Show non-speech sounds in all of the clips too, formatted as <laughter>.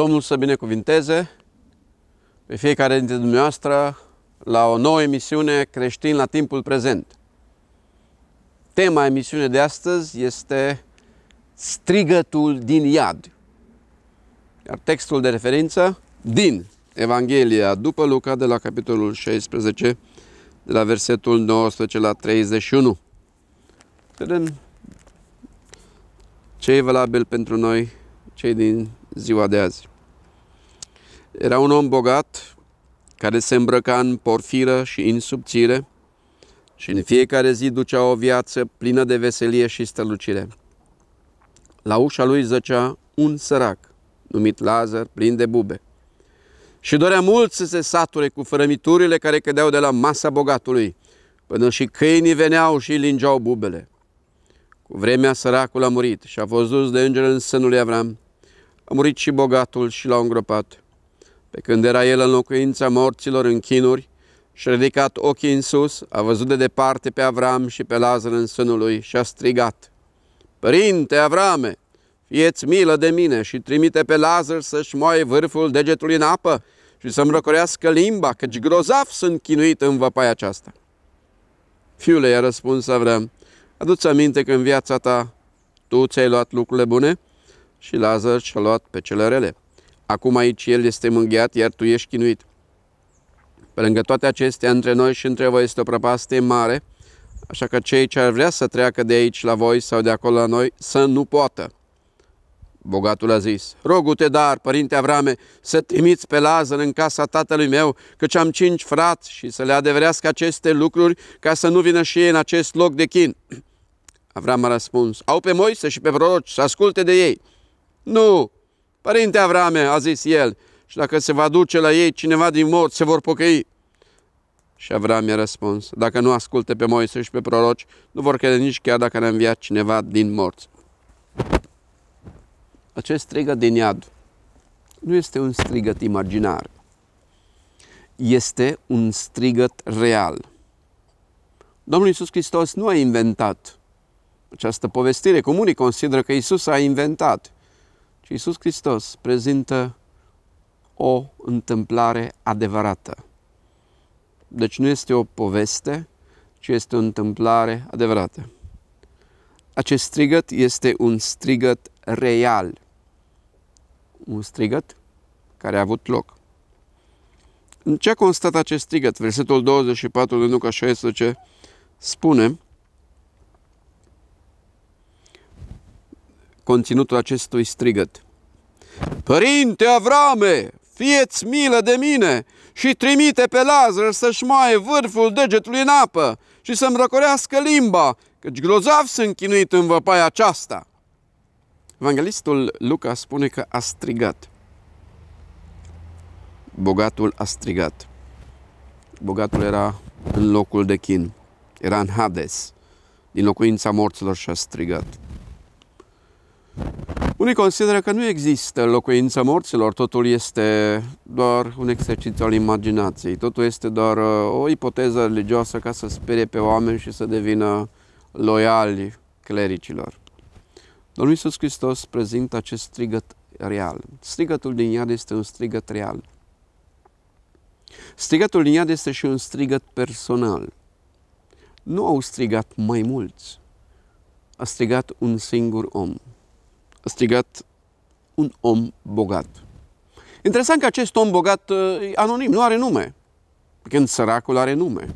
Domnul să binecuvinteze pe fiecare dintre dumneavoastră la o nouă emisiune creștin la timpul prezent. Tema emisiunii de astăzi este strigătul din iad. Iar textul de referință din Evanghelia după Luca de la capitolul 16, de la versetul 19 la 31. Vedem ce e valabil pentru noi, cei din ziua de azi. Era un om bogat, care se îmbrăca în porfiră și în subțire și în fiecare zi ducea o viață plină de veselie și strălucire. La ușa lui zăcea un sărac, numit Lazar, plin de bube. Și dorea mult să se sature cu frămiturile care cădeau de la masa bogatului, până și câinii veneau și lingeau bubele. Cu vremea săracul a murit și a fost dus de înger în sânul lui Avram. A murit și bogatul și l-au îngropat. Pe când era el în locuința morților în chinuri și ridicat ochii în sus, a văzut de departe pe Avram și pe Lazar în sânul lui și a strigat, Părinte Avrame, fieți milă de mine și trimite pe Lazar să-și moaie vârful degetului în apă și să-mi răcorească limba, căci grozav sunt chinuit în văpaia aceasta. Fiule, i-a răspuns Avram, adu-ți aminte că în viața ta tu ți-ai luat lucrurile bune și Lazar și-a luat pe cele rele. Acum aici el este mânghiat, iar tu ești chinuit. Pe lângă toate acestea, între noi și între voi este o prăpastie mare, așa că cei ce ar vrea să treacă de aici la voi sau de acolo la noi, să nu poată. Bogatul a zis, rogu-te dar, părinte Avrame, să trimiți pe Lazar în casa tatălui meu, căci am cinci frați și să le adeverească aceste lucruri ca să nu vină și ei în acest loc de chin. Avram a răspuns, au pe Moise și pe proroci să asculte de ei. Nu, Părinte Avrame, a zis el, și dacă se va duce la ei cineva din mort, se vor pocăi. Și Avram i-a răspuns, dacă nu asculte pe Moise și pe proroci, nu vor crede nici chiar dacă ne înviat cineva din morți. Acest strigăt din iad nu este un strigăt imaginar, este un strigăt real. Domnul Iisus Hristos nu a inventat această povestire. Cum unii consideră că Iisus a inventat. Și Iisus Hristos prezintă o întâmplare adevărată. Deci nu este o poveste, ci este o întâmplare adevărată. Acest strigăt este un strigăt real. Un strigăt care a avut loc. În ce a constat acest strigăt? Versetul 24 din Luca 16 spune conținutul acestui strigăt. Părinte Avrame, fieți milă de mine și trimite pe Lazar să-și mai vârful degetului în apă și să-mi răcorească limba, căci grozav sunt chinuit în văpaia aceasta. Evanghelistul Luca spune că a strigat. Bogatul a strigat. Bogatul era în locul de chin, era în Hades, din locuința morților și a strigat. Unii consideră că nu există locuința morților, totul este doar un exercițiu al imaginației, totul este doar uh, o ipoteză religioasă ca să sperie pe oameni și să devină loiali clericilor. Domnul Iisus Hristos prezintă acest strigăt real. Strigătul din iad este un strigăt real. Strigătul din iad este și un strigăt personal. Nu au strigat mai mulți, a strigat un singur om strigat un om bogat. Interesant că acest om bogat uh, e anonim, nu are nume, când săracul are nume.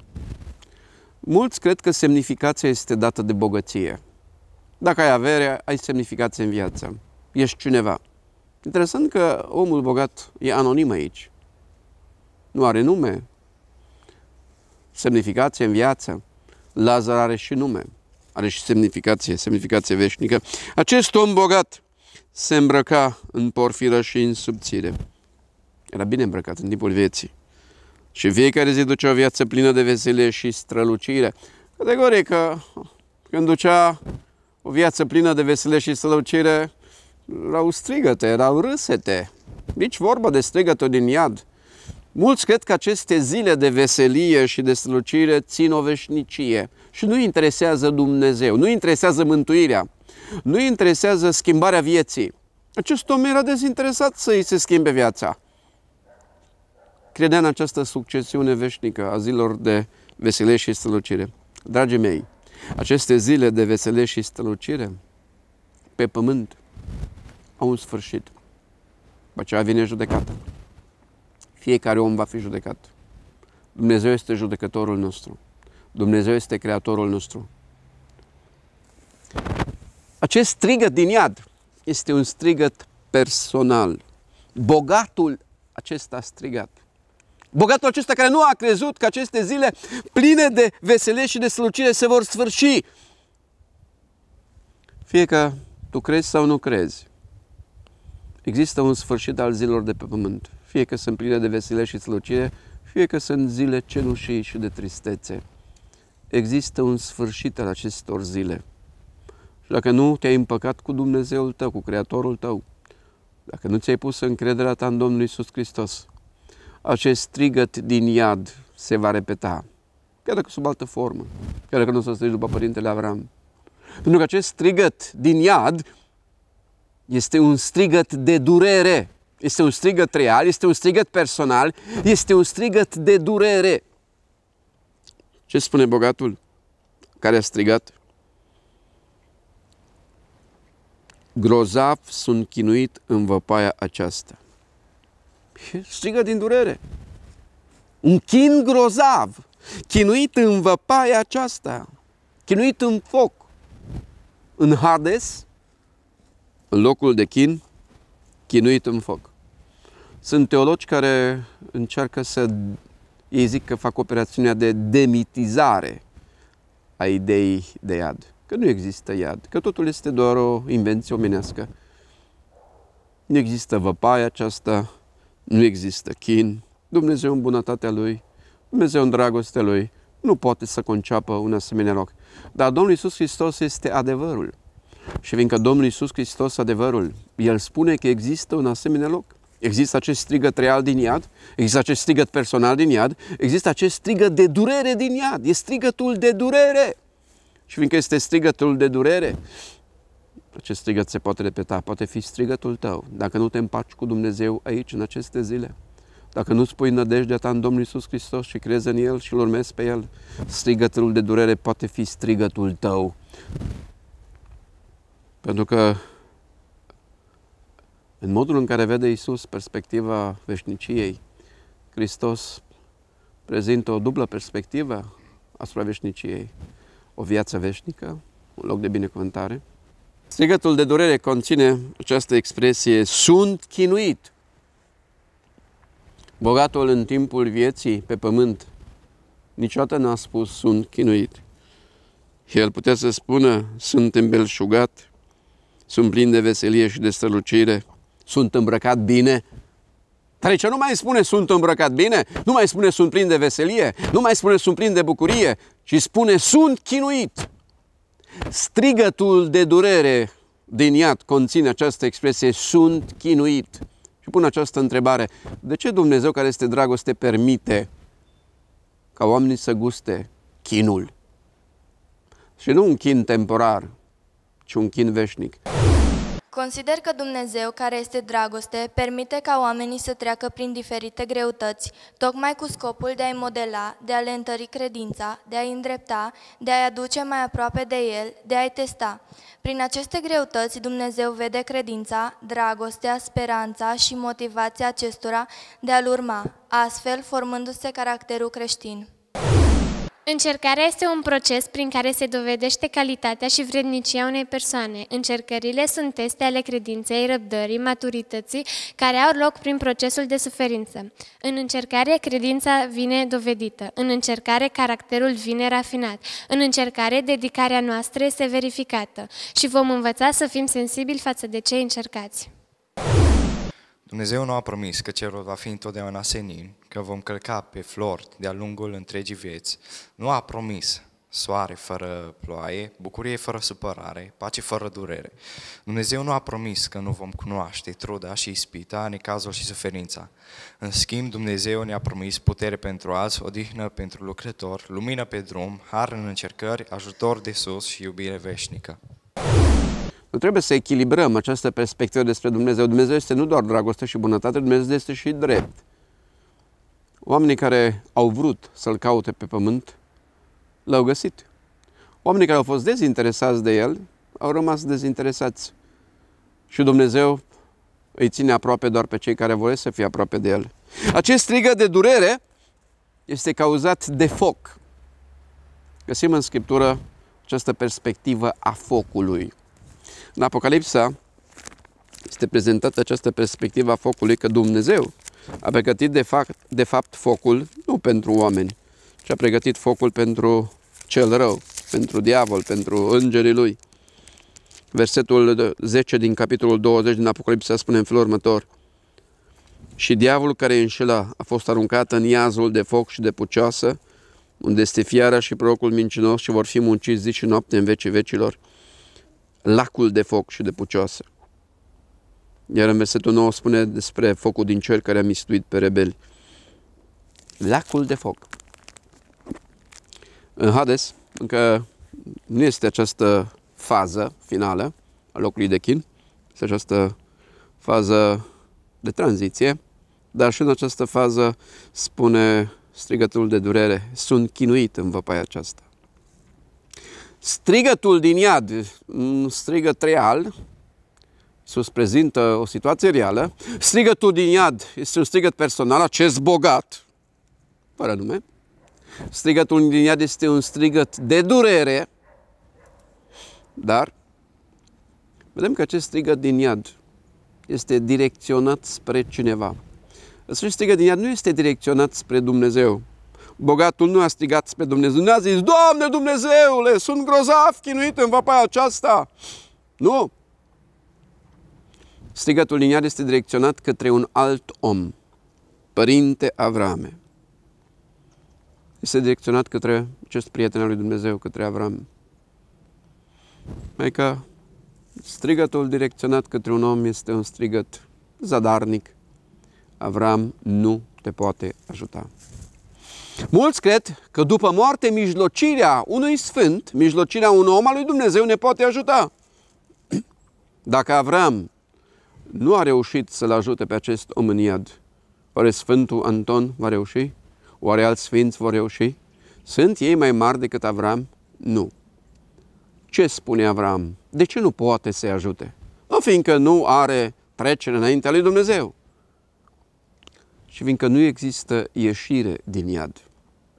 Mulți cred că semnificația este dată de bogăție. Dacă ai avere, ai semnificație în viață. Ești cineva. Interesant că omul bogat e anonim aici. Nu are nume, semnificație în viață. Lazar are și nume are și semnificație, semnificație veșnică, acest om bogat se îmbrăca în porfiră și în subțire. Era bine îmbrăcat în timpul vieții. Și fiecare zi ducea o viață plină de veselie și strălucire. Categoric că când ducea o viață plină de veselie și strălucire, erau strigăte, erau râsete. Nici vorba de strigăte din iad. Mulți cred că aceste zile de veselie și de strălucire țin o veșnicie și nu interesează Dumnezeu, nu interesează mântuirea, nu interesează schimbarea vieții. Acest om era dezinteresat să îi se schimbe viața. Credea în această succesiune veșnică a zilor de veselie și strălucire. Dragii mei, aceste zile de veselie și strălucire pe pământ au un sfârșit. După aceea vine judecata. Fiecare om va fi judecat. Dumnezeu este judecătorul nostru. Dumnezeu este creatorul nostru. Acest strigăt din iad este un strigăt personal. Bogatul acesta strigat. Bogatul acesta care nu a crezut că aceste zile pline de veselie și de slucire se vor sfârși. Fie că tu crezi sau nu crezi, există un sfârșit al zilor de pe pământ fie că sunt pline de vesile și slăcire, fie că sunt zile cenușii și de tristețe. Există un sfârșit al acestor zile. Și dacă nu te-ai împăcat cu Dumnezeul tău, cu Creatorul tău, dacă nu ți-ai pus încrederea ta în Domnul Isus Hristos, acest strigăt din iad se va repeta, chiar dacă sub altă formă, chiar dacă nu o să strigi după Părintele Avram. Pentru că acest strigăt din iad este un strigăt de durere, este un strigăt real, este un strigăt personal, este un strigăt de durere. Ce spune bogatul care a strigat? Grozav sunt chinuit în văpaia aceasta. Strigă din durere. Un chin grozav, chinuit în văpaia aceasta, chinuit în foc, în Hades, în locul de chin, chinuit în foc. Sunt teologi care încearcă să, ei zic că fac operațiunea de demitizare a ideii de iad. Că nu există iad, că totul este doar o invenție omenească. Nu există văpaia aceasta, nu există chin. Dumnezeu în bunătatea Lui, Dumnezeu în dragostea Lui, nu poate să conceapă un asemenea loc. Dar Domnul Iisus Hristos este adevărul. Și fiindcă Domnul Iisus Hristos adevărul, El spune că există un asemenea loc. Există acest strigăt real din iad, există acest strigăt personal din iad, există acest strigăt de durere din iad, e strigătul de durere. Și fiindcă este strigătul de durere, acest strigăt se poate repeta, poate fi strigătul tău, dacă nu te împaci cu Dumnezeu aici, în aceste zile. Dacă nu spui pui nădejdea ta în Domnul Isus Hristos și crezi în El și îl urmezi pe El, strigătul de durere poate fi strigătul tău. Pentru că în modul în care vede Isus perspectiva veșniciei, Hristos prezintă o dublă perspectivă asupra veșniciei. O viață veșnică, un loc de binecuvântare. Strigătul de durere conține această expresie, sunt chinuit. Bogatul în timpul vieții pe pământ niciodată n-a spus sunt chinuit. El putea să spună sunt îmbelșugat, sunt plin de veselie și de strălucire, sunt îmbrăcat bine? Trece, nu mai spune sunt îmbrăcat bine, nu mai spune sunt plin de veselie, nu mai spune sunt plin de bucurie, ci spune sunt chinuit. Strigătul de durere din iad conține această expresie sunt chinuit. Și pun această întrebare, de ce Dumnezeu care este dragoste permite ca oamenii să guste chinul? Și nu un chin temporar, ci un chin veșnic. Consider că Dumnezeu, care este dragoste, permite ca oamenii să treacă prin diferite greutăți, tocmai cu scopul de a-i modela, de a le întări credința, de a-i îndrepta, de a-i aduce mai aproape de El, de a-i testa. Prin aceste greutăți, Dumnezeu vede credința, dragostea, speranța și motivația acestora de a-L urma, astfel formându-se caracterul creștin. Încercarea este un proces prin care se dovedește calitatea și vrednicia unei persoane. Încercările sunt teste ale credinței, răbdării, maturității, care au loc prin procesul de suferință. În încercare, credința vine dovedită. În încercare, caracterul vine rafinat. În încercare, dedicarea noastră este verificată și vom învăța să fim sensibili față de cei încercați. Dumnezeu nu a promis că cerul va fi întotdeauna senin, că vom călca pe flori de-a lungul întregii vieți. Nu a promis soare fără ploaie, bucurie fără supărare, pace fără durere. Dumnezeu nu a promis că nu vom cunoaște truda și ispita, necazul și suferința. În schimb, Dumnezeu ne-a promis putere pentru azi, odihnă pentru lucrător, lumină pe drum, har în încercări, ajutor de sus și iubire veșnică. Nu Trebuie să echilibrăm această perspectivă despre Dumnezeu. Dumnezeu este nu doar dragoste și bunătate, Dumnezeu este și drept. Oamenii care au vrut să-L caute pe pământ, l-au găsit. Oamenii care au fost dezinteresați de El, au rămas dezinteresați. Și Dumnezeu îi ține aproape doar pe cei care vor să fie aproape de El. Acest strigă de durere este cauzat de foc. Găsim în Scriptură această perspectivă a focului. În Apocalipsa este prezentată această perspectivă a focului că Dumnezeu a pregătit de fapt, de fapt focul nu pentru oameni, ci a pregătit focul pentru cel rău, pentru diavol, pentru îngerii lui. Versetul 10 din capitolul 20 din Apocalipsa spune în felul următor. Și diavolul care înșela a fost aruncat în iazul de foc și de pucioasă, unde este fiara și prorocul mincinos și vor fi munciți zi și noapte în vecii vecilor lacul de foc și de pucioasă. Iar în versetul 9 spune despre focul din cer care a mistuit pe rebeli. Lacul de foc. În Hades, încă nu este această fază finală a locului de chin, este această fază de tranziție, dar și în această fază spune strigătul de durere, sunt chinuit în văpaia aceasta. Strigătul din iad, un strigăt real, sus prezintă o situație reală, strigătul din iad este un strigăt personal, acest bogat, fără nume, strigătul din iad este un strigăt de durere, dar vedem că acest strigăt din iad este direcționat spre cineva. Acest strigăt din iad nu este direcționat spre Dumnezeu, Bogatul nu a strigat spre Dumnezeu. Nu a zis, Doamne Dumnezeule, sunt grozav chinuit în vapaia aceasta. Nu. Strigătul liniar este direcționat către un alt om, Părinte Avrame. Este direcționat către acest prieten al lui Dumnezeu, către Avram. Mai că strigătul direcționat către un om este un strigăt zadarnic. Avram nu te poate ajuta. Mulți cred că după moarte mijlocirea unui sfânt, mijlocirea unui om al lui Dumnezeu ne poate ajuta. <clears throat> Dacă Avram nu a reușit să-l ajute pe acest om în iad, oare Sfântul Anton va reuși? Oare alți sfinți vor reuși? Sunt ei mai mari decât Avram? Nu. Ce spune Avram? De ce nu poate să-i ajute? Nu fiindcă nu are trecere înaintea lui Dumnezeu și fiindcă nu există ieșire din iad.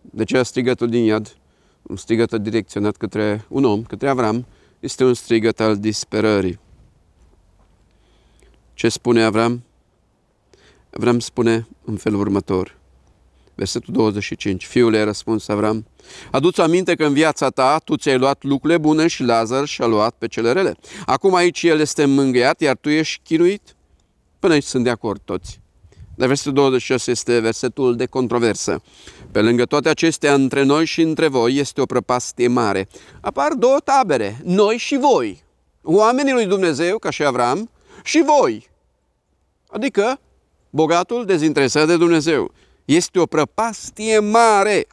De aceea strigătul din iad, un strigăt direcționat către un om, către Avram, este un strigăt al disperării. Ce spune Avram? Avram spune în felul următor, versetul 25, i a răspuns Avram, adu-ți aminte că în viața ta tu ți-ai luat lucrurile bune și Lazar și-a luat pe cele rele. Acum aici el este mângâiat, iar tu ești chinuit? Până aici sunt de acord toți de versetul 26 este versetul de controversă. Pe lângă toate acestea, între noi și între voi este o prăpastie mare. Apar două tabere, noi și voi. Oamenii lui Dumnezeu, ca și Avram, și voi. Adică, bogatul dezinteresat de Dumnezeu. Este o prăpastie mare.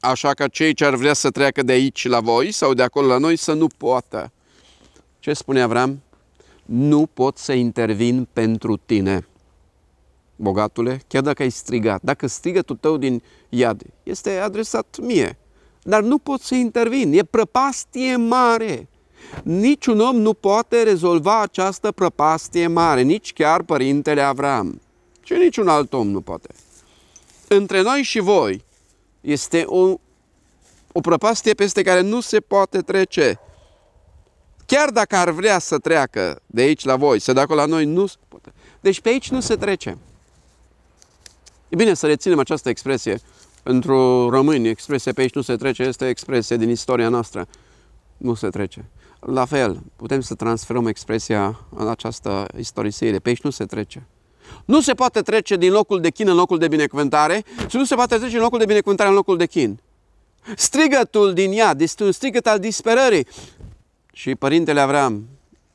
Așa că cei ce ar vrea să treacă de aici la voi sau de acolo la noi să nu poată. Ce spune Avram? Nu pot să intervin pentru tine bogatule, chiar dacă ai strigat, dacă strigătul tău din iad este adresat mie, dar nu pot să intervin, e prăpastie mare. Niciun om nu poate rezolva această prăpastie mare, nici chiar părintele Avram. Și niciun alt om nu poate. Între noi și voi este o, o prăpastie peste care nu se poate trece. Chiar dacă ar vrea să treacă de aici la voi, să de acolo la noi, nu se poate. Deci pe aici nu se trece. E bine să reținem această expresie. Pentru români, expresia pe aici nu se trece, este expresie din istoria noastră. Nu se trece. La fel, putem să transferăm expresia în această istorisire. Pe aici nu se trece. Nu se poate trece din locul de chin în locul de binecuvântare și nu se poate trece din locul de binecuvântare în locul de chin. Strigătul din ea este un strigăt al disperării. Și Părintele Avram,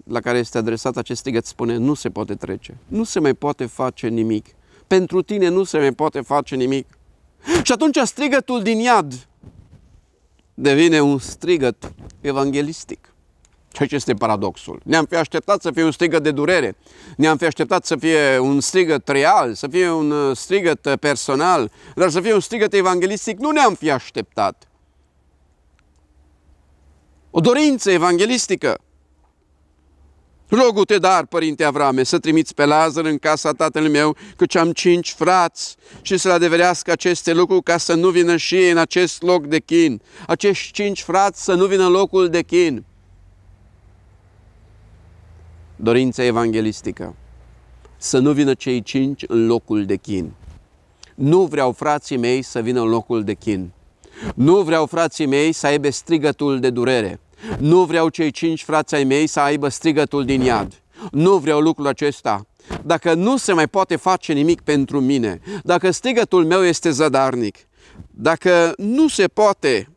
la care este adresat acest strigăt, spune, nu se poate trece, nu se mai poate face nimic pentru tine nu se mai poate face nimic. Și atunci strigătul din iad devine un strigăt evanghelistic. Ceea ce este paradoxul. Ne-am fi așteptat să fie un strigăt de durere, ne-am fi așteptat să fie un strigăt real, să fie un uh, strigăt uh, personal, dar să fie un strigăt evanghelistic nu ne-am fi așteptat. O dorință evanghelistică Rogu-te, dar, părinte Avrame, să trimiți pe Lazar în casa tatălui meu, căci am cinci frați, și să-l adeverească aceste lucruri ca să nu vină și ei în acest loc de chin. Acești cinci frați să nu vină în locul de chin. Dorința evanghelistică. Să nu vină cei cinci în locul de chin. Nu vreau frații mei să vină în locul de chin. Nu vreau frații mei să aibă strigătul de durere. Nu vreau cei cinci frați ai mei să aibă strigătul din iad. Nu vreau lucrul acesta. Dacă nu se mai poate face nimic pentru mine, dacă strigătul meu este zadarnic, dacă nu se poate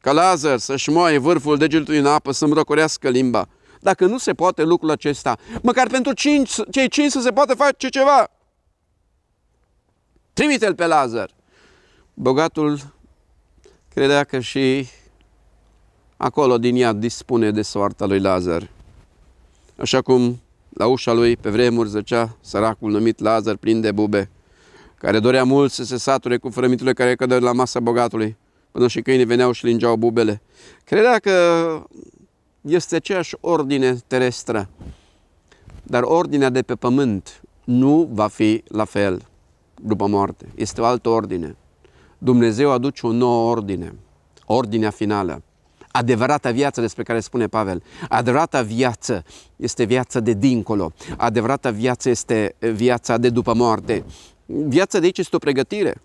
ca Lazar să-și moaie vârful degetului în apă, să-mi răcorească limba, dacă nu se poate lucrul acesta, măcar pentru cinci, cei cinci să se poate face ceva, trimite-l pe Lazar. Bogatul credea că și acolo din ea dispune de soarta lui Lazar. Așa cum la ușa lui pe vremuri zăcea săracul numit Lazar plin de bube, care dorea mult să se sature cu frămiturile care cădă la masa bogatului, până și câinii veneau și lingeau bubele. Credea că este aceeași ordine terestră, dar ordinea de pe pământ nu va fi la fel după moarte. Este o altă ordine. Dumnezeu aduce o nouă ordine, ordinea finală adevărata viață despre care spune Pavel. Adevărata viață este viața de dincolo. Adevărata viață este eh, viața de după moarte. Viața de aici este o pregătire.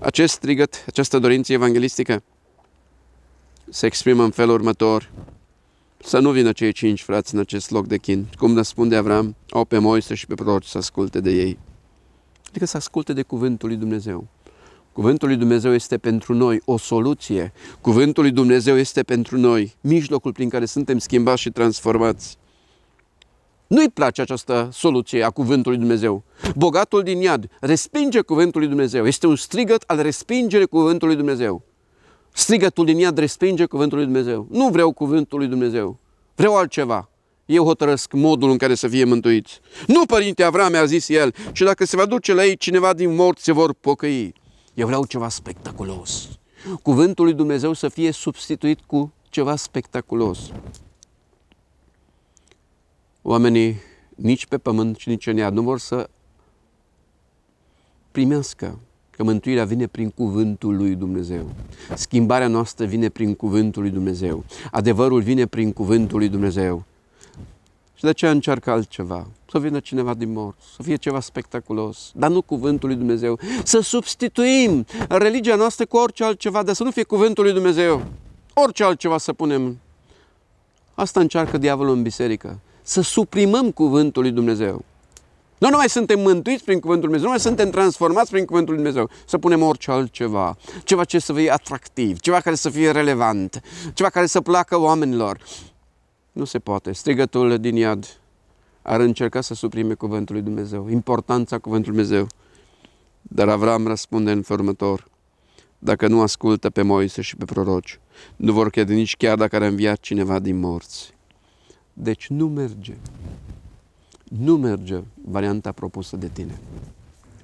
Acest strigăt, această dorință evanghelistică se exprimă în felul următor. Să nu vină cei cinci frați în acest loc de chin. Cum răspunde Avram, au pe Moise și pe proroci să asculte de ei. Adică să asculte de cuvântul lui Dumnezeu. Cuvântul lui Dumnezeu este pentru noi o soluție. Cuvântul lui Dumnezeu este pentru noi mijlocul prin care suntem schimbați și transformați. Nu-i place această soluție a cuvântului Dumnezeu. Bogatul din iad respinge cuvântul lui Dumnezeu. Este un strigăt al respingerii cuvântului Dumnezeu. Strigătul din iad respinge cuvântul lui Dumnezeu. Nu vreau cuvântul lui Dumnezeu. Vreau altceva. Eu hotărăsc modul în care să fie mântuiți. Nu, părinte Avram, a zis el, și dacă se va duce la ei cineva din morți, se vor pocăi. Eu vreau ceva spectaculos. Cuvântul lui Dumnezeu să fie substituit cu ceva spectaculos. Oamenii nici pe pământ și nici în ea nu vor să primească că mântuirea vine prin cuvântul lui Dumnezeu. Schimbarea noastră vine prin cuvântul lui Dumnezeu. Adevărul vine prin cuvântul lui Dumnezeu. Și de aceea încearcă altceva. Să vină cineva din mor, să fie ceva spectaculos, dar nu cuvântul lui Dumnezeu. Să substituim religia noastră cu orice altceva, dar să nu fie cuvântul lui Dumnezeu. Orice altceva să punem. Asta încearcă diavolul în biserică. Să suprimăm cuvântul lui Dumnezeu. Noi nu mai suntem mântuiți prin Cuvântul Lui Dumnezeu, nu mai suntem transformați prin Cuvântul Lui Dumnezeu. Să punem orice altceva, ceva ce să fie atractiv, ceva care să fie relevant, ceva care să placă oamenilor, nu se poate. Strigătul din iad ar încerca să suprime cuvântul lui Dumnezeu, importanța cuvântului Dumnezeu. Dar Avram răspunde în următor, dacă nu ascultă pe Moise și pe proroci, nu vor crede nici chiar dacă ar învia cineva din morți. Deci nu merge. Nu merge varianta propusă de tine.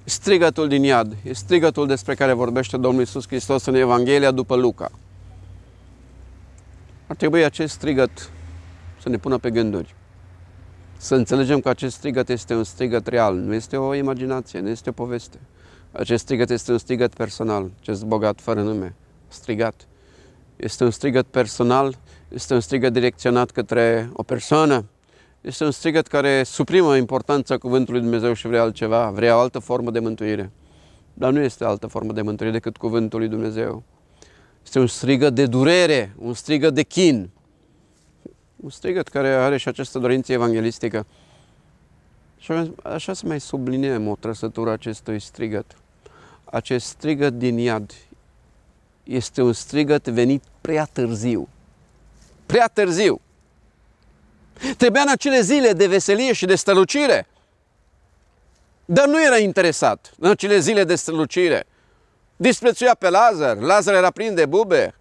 Strigătul din iad e strigătul despre care vorbește Domnul Isus Hristos în Evanghelia după Luca. Ar trebui acest strigăt să ne pună pe gânduri. Să înțelegem că acest strigăt este un strigăt real, nu este o imaginație, nu este o poveste. Acest strigăt este un strigăt personal, acest bogat fără nume, strigat. Este un strigăt personal, este un strigăt direcționat către o persoană, este un strigăt care suprimă importanța cuvântului Dumnezeu și vrea altceva, vrea o altă formă de mântuire. Dar nu este altă formă de mântuire decât cuvântul lui Dumnezeu. Este un strigăt de durere, un strigăt de chin, un strigăt care are și această dorință evanghelistică. Și așa să mai subliniem o trăsătură acestui strigăt. Acest strigăt din iad este un strigăt venit prea târziu. Prea târziu! Trebuia în acele zile de veselie și de strălucire. Dar nu era interesat în acele zile de strălucire. Disprețuia pe Lazar, Lazar era plin de bube,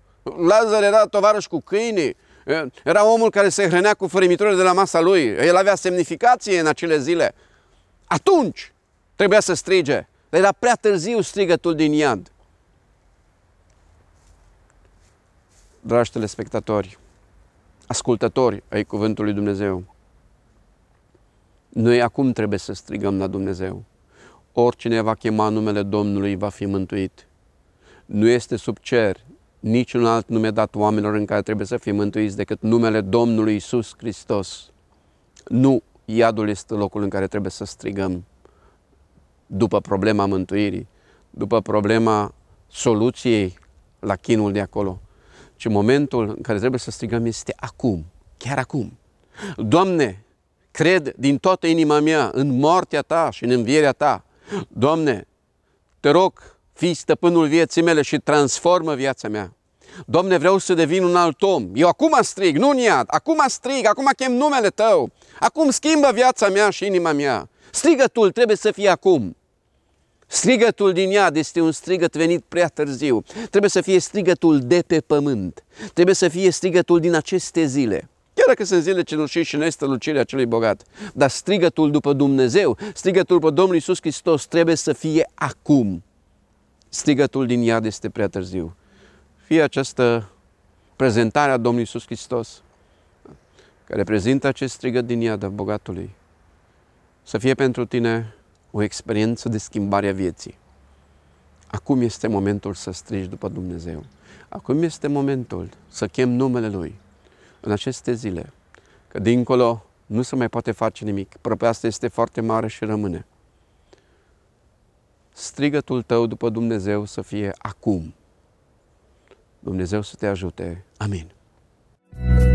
Lazar era tovarăș cu câinii, era omul care se hrănea cu fărâmiturile de la masa lui. El avea semnificație în acele zile. Atunci trebuia să strige. Dar era prea târziu strigătul din iad. Dragi telespectatori, ascultători ai Cuvântului Dumnezeu, noi acum trebuie să strigăm la Dumnezeu. Oricine va chema numele Domnului va fi mântuit. Nu este sub cer, niciun alt nume dat oamenilor în care trebuie să fim mântuiți decât numele Domnului Isus Hristos. Nu iadul este locul în care trebuie să strigăm după problema mântuirii, după problema soluției la chinul de acolo, ci momentul în care trebuie să strigăm este acum, chiar acum. Doamne, cred din toată inima mea în moartea Ta și în învierea Ta. Doamne, te rog fii stăpânul vieții mele și transformă viața mea. Domne, vreau să devin un alt om. Eu acum strig, nu în iad. Acum strig, acum chem numele Tău. Acum schimbă viața mea și inima mea. Strigătul trebuie să fie acum. Strigătul din iad este un strigăt venit prea târziu. Trebuie să fie strigătul de pe pământ. Trebuie să fie strigătul din aceste zile. Chiar dacă sunt zile cenușii și nestălucirea celui bogat. Dar strigătul după Dumnezeu, strigătul după Domnul Iisus Hristos trebuie să fie acum strigătul din iad este prea târziu. Fie această prezentare a Domnului Iisus Hristos, care prezintă acest strigăt din iad a bogatului, să fie pentru tine o experiență de schimbare a vieții. Acum este momentul să strigi după Dumnezeu. Acum este momentul să chem numele Lui în aceste zile, că dincolo nu se mai poate face nimic. asta este foarte mare și rămâne strigătul tău după Dumnezeu să fie acum. Dumnezeu să te ajute. Amin.